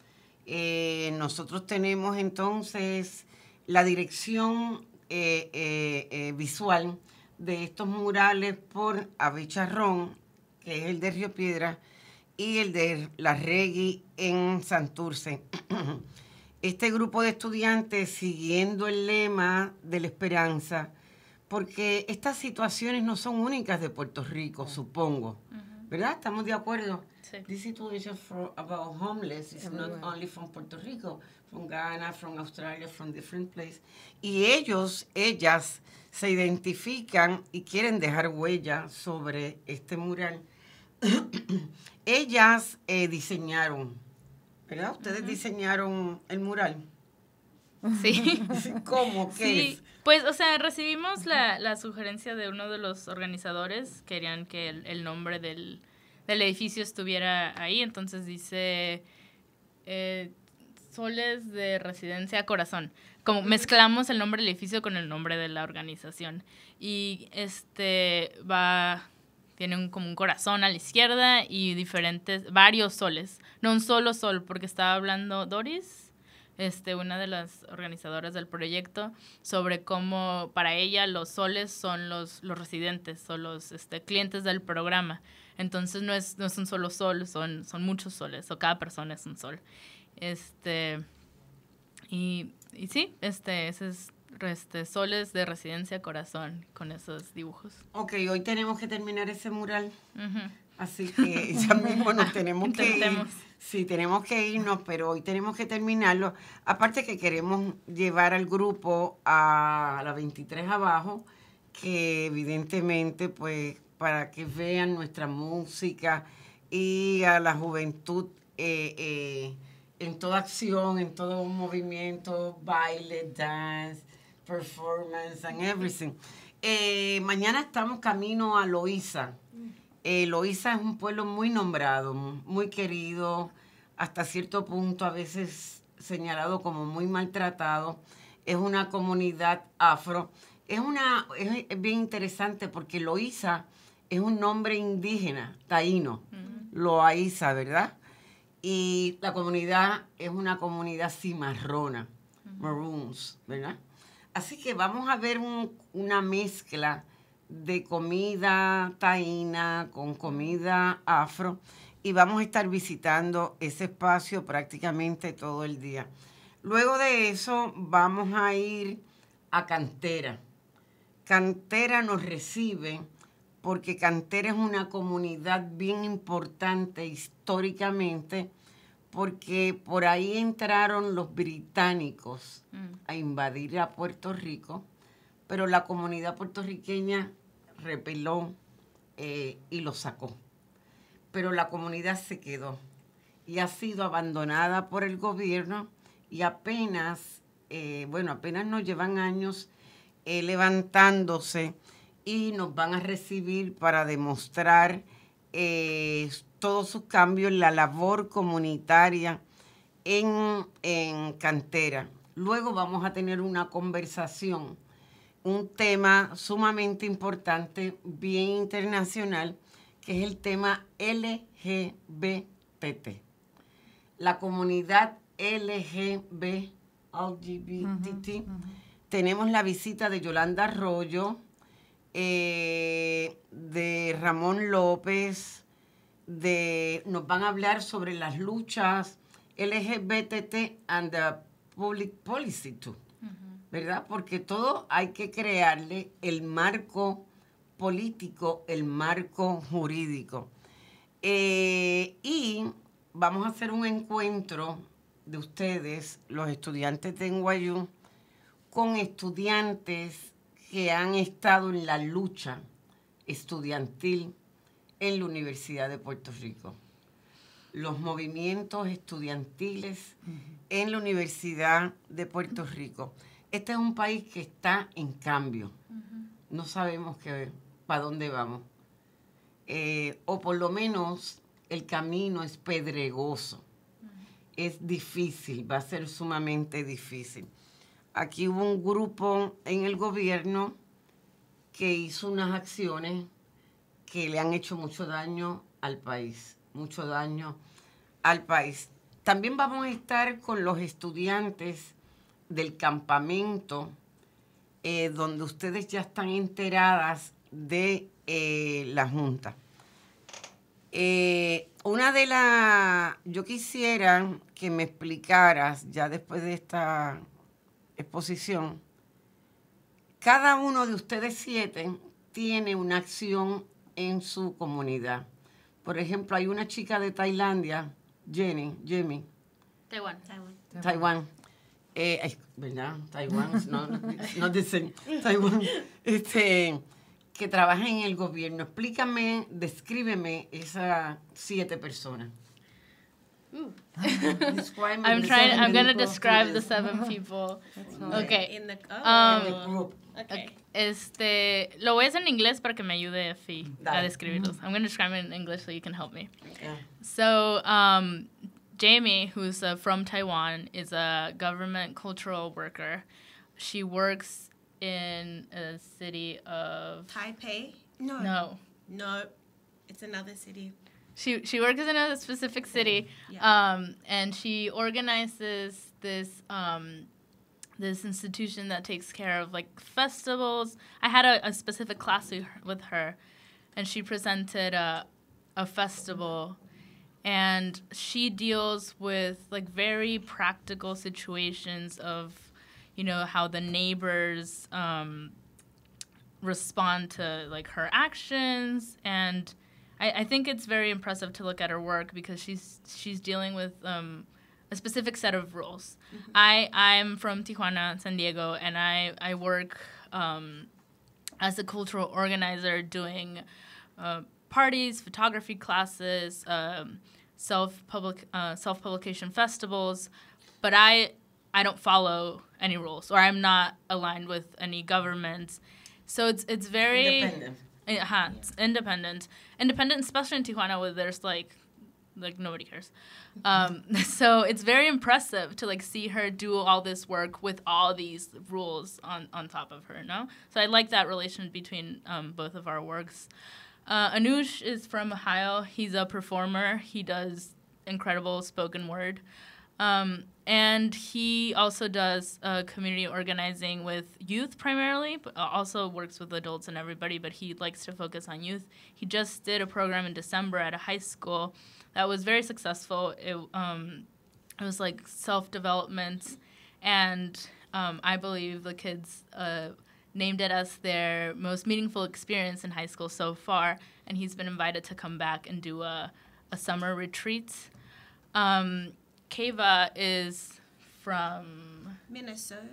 Eh, nosotros tenemos entonces la dirección eh, visual de estos murales por Abel Charrón, que es el de Río Piedra, y el de La Regui en Santurce. [clears throat] este grupo de estudiantes, siguiendo el lema de la esperanza, porque estas situaciones no son únicas de Puerto Rico, supongo. ¿Verdad? ¿Estamos de acuerdo? Sí. This situation for, about homeless is not only from Puerto Rico, from Ghana, from Australia, from different places. Y ellos, ellas, se identifican y quieren dejar huella sobre este mural. [coughs] ellas eh, diseñaron, ¿verdad? Ustedes diseñaron el mural. Sí. ¿Cómo? ¿Qué Pues, o sea, recibimos la, la, sugerencia de uno de los organizadores, querían que el, nombre del, del, edificio estuviera ahí, entonces dice eh, Soles de Residencia Corazón. Como mezclamos el nombre del edificio con el nombre de la organización. Y este va, tiene como un corazón a la izquierda y diferentes, varios soles. No un solo sol, porque estaba hablando Doris este, una de las organizadoras del proyecto, sobre cómo para ella los soles son los, los residentes o los este, clientes del programa. Entonces no es, no un solo sol, son, son muchos soles, o cada persona es un sol. Este, y, sí, este, ese es este, soles de residencia corazón con esos dibujos. Ok, hoy tenemos que terminar ese mural. Así que ya [laughs] mismo nos ah, tenemos que ir. Sí, tenemos que irnos, pero hoy tenemos que terminarlo. Aparte que queremos llevar al grupo a la 23 abajo, que evidentemente, pues, para que vean nuestra música y a la juventud eh, eh, en toda acción, en todo movimiento, baile, dance, performance and everything. Eh, mañana estamos camino a Loiza eh, Loiza es un pueblo muy nombrado, muy querido, hasta cierto punto a veces señalado como muy maltratado. Es una comunidad afro. Es, una, bien interesante porque Loíza es un nombre indígena, taíno, mm. ¿verdad? Y la comunidad es una comunidad cimarrona, mm. maroons, ¿verdad? Así que vamos a ver una mezcla de comida taína con comida afro y vamos a estar visitando ese espacio prácticamente todo el día. Luego de eso vamos a ir a Cantera. Cantera nos recibe porque Cantera es una comunidad bien importante históricamente porque por ahí entraron los británicos mm. a invadir a Puerto Rico, pero la comunidad puertorriqueña repeló eh, y lo sacó. Pero la comunidad se quedó y ha sido abandonada por el gobierno y apenas, eh, bueno, apenas nos llevan años eh, levantándose y nos van a recibir para demostrar todos sus cambios, en la labor comunitaria en, en cantera. Luego vamos a tener una conversación un tema sumamente importante, bien internacional, que es el tema LGBT. La comunidad LGBT, tenemos la visita de Yolanda Arroyo, eh, de Ramón López, de, nos van a hablar sobre las luchas LGBT and the public policy too. ¿verdad? Porque todo hay que crearle el marco político, el marco jurídico. Eh, y vamos a hacer un encuentro de ustedes, los estudiantes de NYU, con estudiantes que han estado en la lucha estudiantil en la Universidad de Puerto Rico. Los movimientos estudiantiles en la Universidad de Puerto Rico este es un país que está en cambio. No sabemos para dónde vamos. Eh, o por lo menos el camino es pedregoso. Es difícil, va a ser sumamente difícil. Aquí hubo un grupo en el gobierno que hizo unas acciones que le han hecho mucho daño al país, mucho daño al país. También vamos a estar con los estudiantes del campamento eh, donde ustedes ya están enteradas de eh, la Junta. Eh, una de las, yo quisiera que me explicaras, ya después de esta exposición, cada uno de ustedes siete tiene una acción en su comunidad. Por ejemplo, hay una chica de Tailandia, Jenny, Jimmy. Taiwán. Taiwán. Taiwán eh, ¿verdad? Taiwán, no, no dicen Taiwán, este, que trabaja en el gobierno. Explícame, descríbeme esas siete personas. describe mm. I'm trying. I'm gonna describe the seven people. okay. In the, group. Um, okay. Este, lo voy a hacer en inglés para que me ayude a describirlos. I'm gonna describe it in English so you can help me. Okay. So, um, Jamie, who's uh, from Taiwan, is a government cultural worker. She works in a city of Taipei. No. No. No. It's another city. She she works in a specific city, um, and she organizes this um, this institution that takes care of like festivals. I had a, a specific class with her, and she presented a a festival and she deals with like very practical situations of you know how the neighbors um, respond to like her actions and I, I, think it's very impressive to look at her work because she's she's dealing with um, a specific set of rules mm-hmm. i i'm from tijuana san diego and i i work um, as a cultural organizer doing uh, parties, photography classes, um, self public uh, self publication festivals, but I I don't follow any rules or I'm not aligned with any governments. So it's it's very independent. Eh, uh, huh, yeah. it's independent. Independent, especially in Tijuana where there's like like nobody cares. Um, [laughs] so it's very impressive to like see her do all this work with all these rules on on top of her. No, so I like that relation between um, both of our works. Uh, Anush is from Ohio. He's a performer. He does incredible spoken word. Um, and he also does uh, community organizing with youth primarily, but also works with adults and everybody, but he likes to focus on youth. He just did a program in December at a high school that was very successful. It, um, it was like self development, and um, I believe the kids. Uh, named it as their most meaningful experience in high school so far, and he's been invited to come back and do a, a summer retreat. Um, Kava is from Minnesota.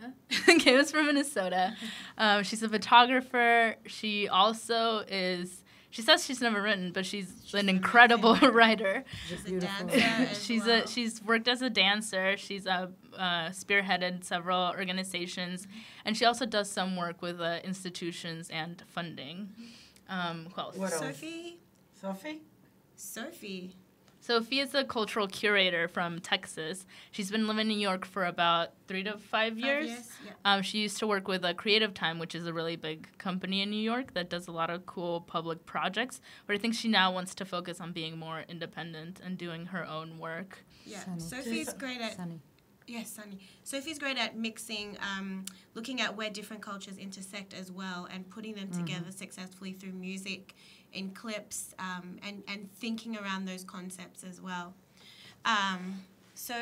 Yeah. [laughs] Kava's from Minnesota. Um, she's a photographer. She also is she says she's never written, but she's, she's an incredible [laughs] writer. writer. She's, she's a dancer. [laughs] she's well. a she's worked as a dancer. She's uh, uh, spearheaded several organizations, and she also does some work with uh, institutions and funding. Um, who else? What else? Sophie. Sophie. Sophie is a cultural curator from Texas. She's been living in New York for about three to five years. Five years yeah. um, she used to work with a uh, Creative Time, which is a really big company in New York that does a lot of cool public projects. But I think she now wants to focus on being more independent and doing her own work. Yeah, Sunny. Sophie's great at. Sunny. Yes, Sunny. Sophie's great at mixing, um, looking at where different cultures intersect as well, and putting them mm -hmm. together successfully through music in clips um, and, and thinking around those concepts as well. Um, so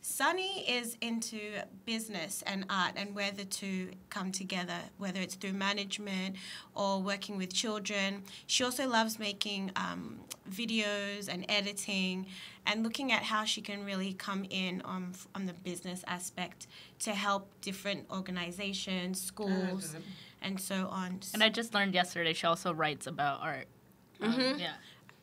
Sunny is into business and art and where the two come together, whether it's through management or working with children. She also loves making um, videos and editing and looking at how she can really come in on, on the business aspect to help different organizations, oh, schools and so on. And I just learned yesterday she also writes about art. Um, mm-hmm. Um, yeah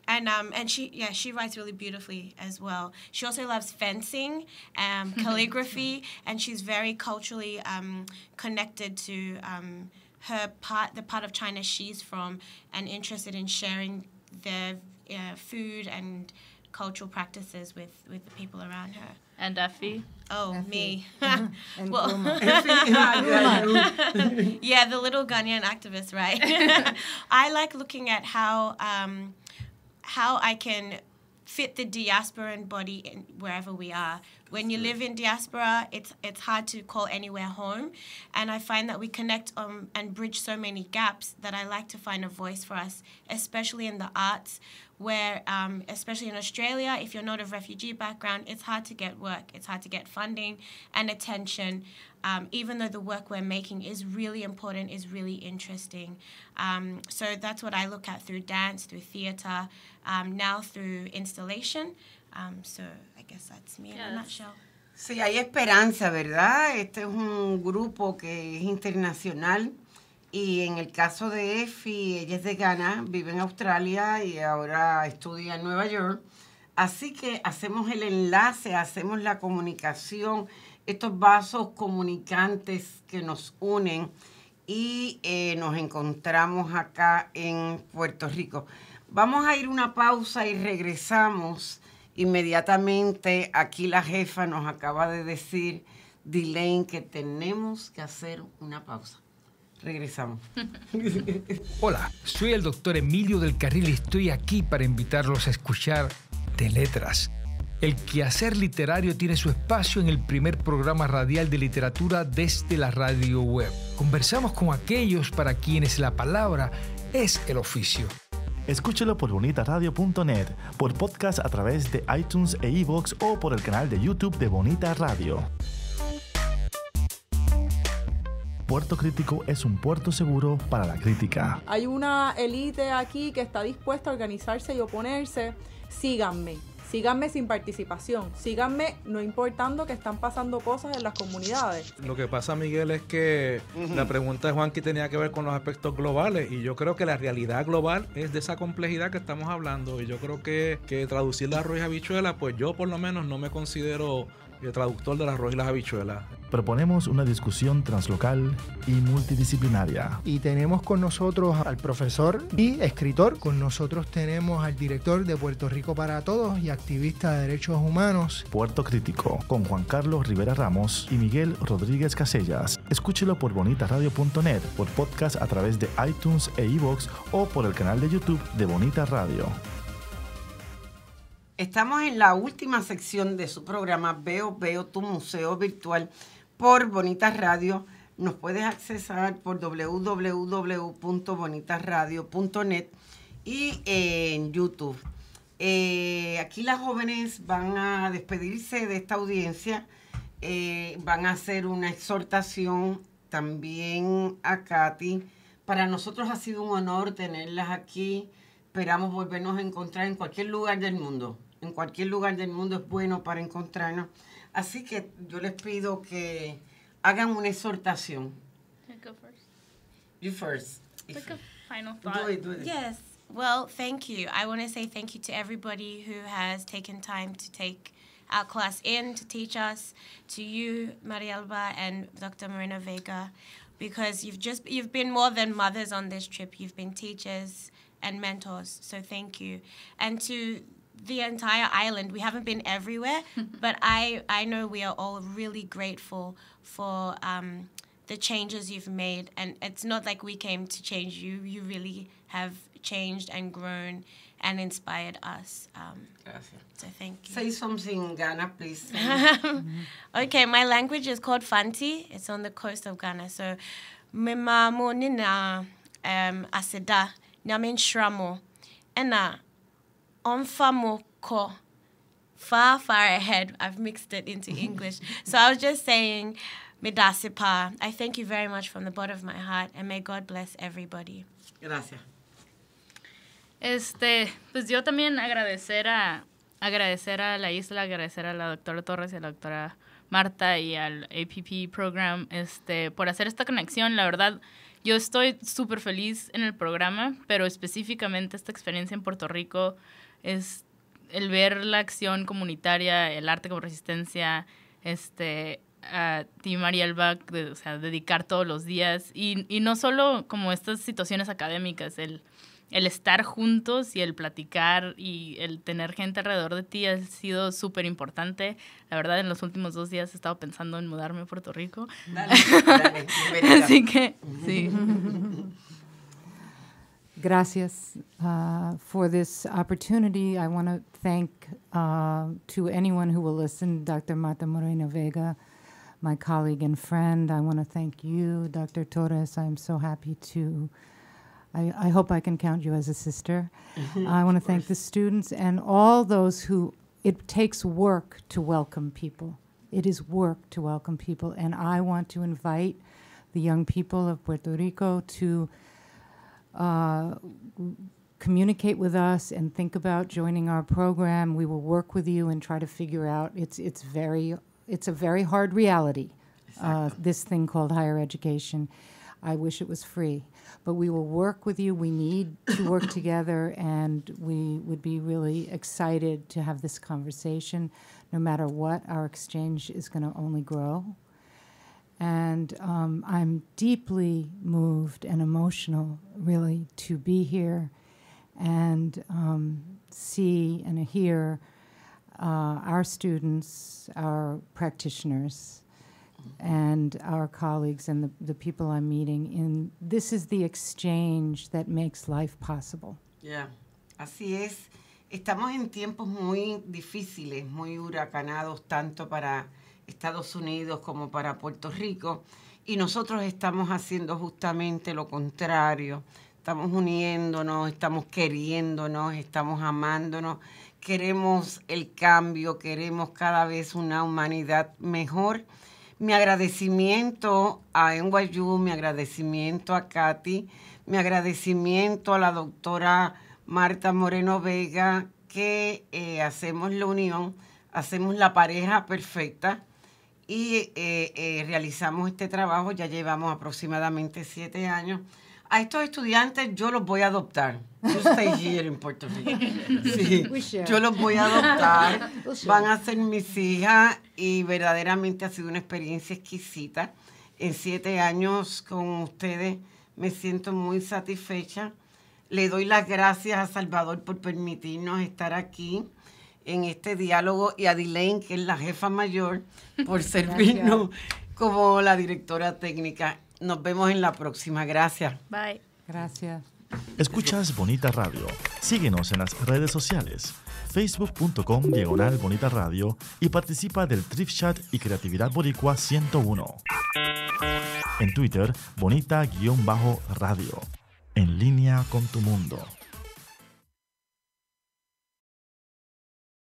and um, and she yeah she writes really beautifully as well. She also loves fencing, um, [laughs] calligraphy, and she's very culturally um, connected to um, her part, the part of China she's from, and interested in sharing their uh, food and cultural practices with with the people around her. And Effie. Oh, Effie. me. Mm-hmm. [laughs] and well, [laughs] [laughs] yeah, the little Ghanaian activist, right? I like looking at how um, how I can fit the diasporan body in wherever we are. When you live in diaspora, it's it's hard to call anywhere home, and I find that we connect um, and bridge so many gaps that I like to find a voice for us, especially in the arts, where, um, especially in Australia, if you're not of refugee background, it's hard to get work, it's hard to get funding and attention, um, even though the work we're making is really important, is really interesting. Um, so that's what I look at through dance, through theatre, um, now through installation. Um, so I guess that's me yes. in a nutshell. Sí, hay esperanza, ¿verdad? Este es un grupo que es internacional. Y en el caso de Efi, ella es de Ghana, vive en Australia y ahora estudia en Nueva York. Así que hacemos el enlace, hacemos la comunicación, estos vasos comunicantes que nos unen y eh, nos encontramos acá en Puerto Rico. Vamos a ir una pausa y regresamos inmediatamente. Aquí la jefa nos acaba de decir, Dylan, que tenemos que hacer una pausa. Regresamos. [laughs] Hola, soy el doctor Emilio del Carril y estoy aquí para invitarlos a escuchar De Letras. El quehacer literario tiene su espacio en el primer programa radial de literatura desde la radio web. Conversamos con aquellos para quienes la palabra es el oficio. Escúchelo por bonitaradio.net, por podcast a través de iTunes e iVoox o por el canal de YouTube de Bonita Radio. Puerto Crítico es un puerto seguro para la crítica. Hay una élite aquí que está dispuesta a organizarse y oponerse. Síganme. Síganme sin participación, síganme no importando que están pasando cosas en las comunidades. Lo que pasa, Miguel, es que la pregunta de que tenía que ver con los aspectos globales y yo creo que la realidad global es de esa complejidad que estamos hablando y yo creo que, que traducir la rueda habichuela, pues yo por lo menos no me considero y el traductor de arroz y las habichuelas. Proponemos una discusión translocal y multidisciplinaria. Y tenemos con nosotros al profesor y escritor, con nosotros tenemos al director de Puerto Rico para Todos y activista de derechos humanos. Puerto Crítico, con Juan Carlos Rivera Ramos y Miguel Rodríguez Casellas. Escúchelo por bonitaradio.net, por podcast a través de iTunes e iVoox o por el canal de YouTube de Bonita Radio. Estamos en la última sección de su programa Veo, Veo tu Museo Virtual por Bonitas Radio. Nos puedes accesar por www.bonitasradio.net y eh, en YouTube. Eh, aquí las jóvenes van a despedirse de esta audiencia, eh, van a hacer una exhortación también a Katy. Para nosotros ha sido un honor tenerlas aquí. Esperamos volvernos a encontrar en cualquier lugar del mundo. en cualquier lugar del mundo es bueno para encontrarnos. Así que yo les pido que hagan una exhortación. Go first. You first. Like a final thought. Do it, do it. Yes. Well, thank you. I want to say thank you to everybody who has taken time to take our class in to teach us, to you, Marielba and Dr. Marina Vega, because you've just you've been more than mothers on this trip. You've been teachers and mentors. So thank you. And to the entire island. We haven't been everywhere, [laughs] but I, I know we are all really grateful for um, the changes you've made. And it's not like we came to change you, you really have changed and grown and inspired us. Um, So thank you. Say something in Ghana, please. [laughs] okay, my language is called Fanti. It's on the coast of Ghana. So, Mimamo Nina um, Aseda Namin Shramo. Ena Onfamoko. Far, far ahead. I've mixed it into [laughs] English. so I was just saying, Midasipa, I thank you very much from the bottom of my heart and may God bless everybody. Gracias. Este, pues yo también agradecer a, agradecer a la isla, agradecer a la doctora Torres y a la doctora Marta y al APP Program este, por hacer esta conexión. La verdad, yo estoy súper feliz en el programa, pero específicamente esta experiencia en Puerto Rico es el ver la acción comunitaria, el arte como resistencia, este, a ti, María de, sea, dedicar todos los días y, no solo como estas situaciones académicas, el, el estar juntos y el platicar y el tener gente alrededor de ti ha sido súper importante. La verdad, en los últimos dos días he estado pensando en mudarme a Puerto Rico. Dale, dale, [laughs] Así que, sí. [laughs] Gracias uh, for this opportunity. I want to thank uh, to anyone who will listen, Dr. Marta Moreno Vega, my colleague and friend. I want to thank you, Dr. Torres. I'm so happy to. I, I hope I can count you as a sister. Mm-hmm, [laughs] I want to thank course. the students and all those who. It takes work to welcome people. It is work to welcome people, and I want to invite the young people of Puerto Rico to uh, communicate with us and think about joining our program. We will work with you and try to figure out. It's it's very it's a very hard reality. Uh, this thing called higher education. I wish it was free, but we will work with you. We need to work [coughs] together, and we would be really excited to have this conversation. No matter what, our exchange is going to only grow. And um, I'm deeply moved and emotional, really, to be here and um, see and hear uh, our students, our practitioners, and our colleagues and the, the people I'm meeting. In this is the exchange that makes life possible. Yeah, así es. Estamos en tiempos muy difíciles, muy huracanados, tanto para Estados Unidos como para Puerto Rico y nosotros estamos haciendo justamente lo contrario. Estamos uniéndonos, estamos queriéndonos, estamos amándonos, queremos el cambio, queremos cada vez una humanidad mejor. Mi agradecimiento a NYU, mi agradecimiento a Katy, mi agradecimiento a la doctora Marta Moreno Vega, que eh, hacemos la unión, hacemos la pareja perfecta y eh, eh, realizamos este trabajo, ya llevamos aproximadamente siete años. A estos estudiantes yo los voy a adoptar. yo [laughs] los voy a adoptar. [laughs] Van a ser mis hijas y verdaderamente ha sido una experiencia exquisita. En siete años con ustedes me siento muy satisfecha. Le doy las gracias a Salvador por permitirnos estar aquí en este diálogo y a que es la jefa mayor, por [laughs] servirnos como la directora técnica. Nos vemos en la próxima. Gracias. Bye. Gracias. Escuchas Bonita Radio. Síguenos en las redes sociales, facebook.com diagonal Bonita Radio y participa del Trip Chat y Creatividad Boricua 101. En Twitter, bonita-radio. En línea con tu mundo.